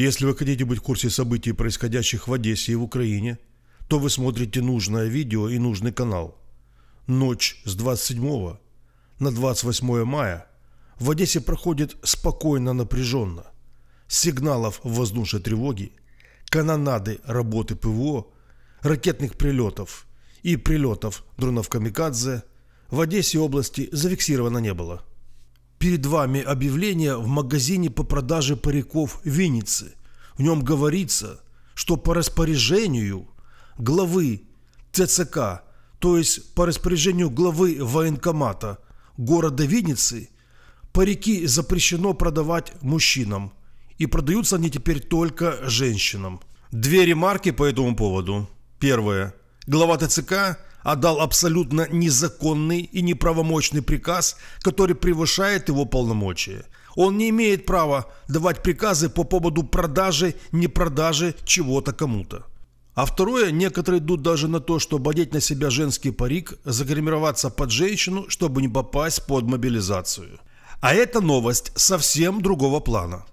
Если вы хотите быть в курсе событий, происходящих в Одессе и в Украине, то вы смотрите нужное видео и нужный канал. Ночь с 27 на 28 мая в Одессе проходит спокойно напряженно. Сигналов воздушной тревоги, канонады работы ПВО, ракетных прилетов и прилетов дронов «Камикадзе» в Одессе области зафиксировано не было. Перед вами объявление в магазине по продаже париков Винницы. В нем говорится, что по распоряжению главы ЦЦК, то есть по распоряжению главы военкомата города Винницы, парики запрещено продавать мужчинам. И продаются они теперь только женщинам. Две ремарки по этому поводу. Первое. Глава ТЦК отдал абсолютно незаконный и неправомочный приказ, который превышает его полномочия. Он не имеет права давать приказы по поводу продажи, не продажи чего-то кому-то. А второе, некоторые идут даже на то, чтобы одеть на себя женский парик, загримироваться под женщину, чтобы не попасть под мобилизацию. А это новость совсем другого плана.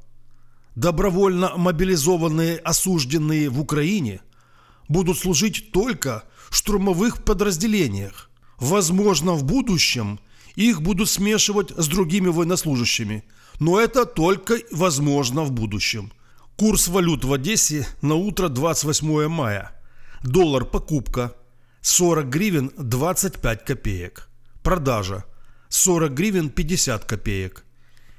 Добровольно мобилизованные осужденные в Украине – будут служить только в штурмовых подразделениях. Возможно, в будущем их будут смешивать с другими военнослужащими, но это только возможно в будущем. Курс валют в Одессе на утро 28 мая. Доллар покупка 40 гривен 25 копеек. Продажа 40 гривен 50 копеек.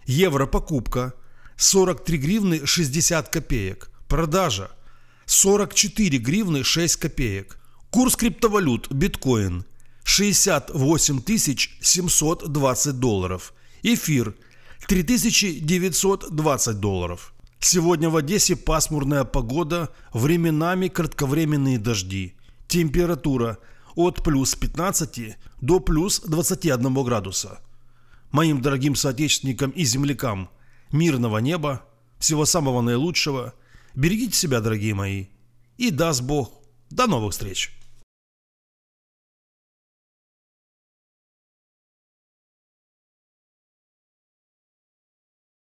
Евро покупка 43 гривны 60 копеек. Продажа 44 гривны 6 копеек. Курс криптовалют биткоин 68 720 долларов. Эфир 3920 долларов. Сегодня в Одессе пасмурная погода, временами кратковременные дожди. Температура от плюс 15 до плюс 21 градуса. Моим дорогим соотечественникам и землякам мирного неба, всего самого наилучшего – Берегите себя, дорогие мои. И даст Бог. До новых встреч.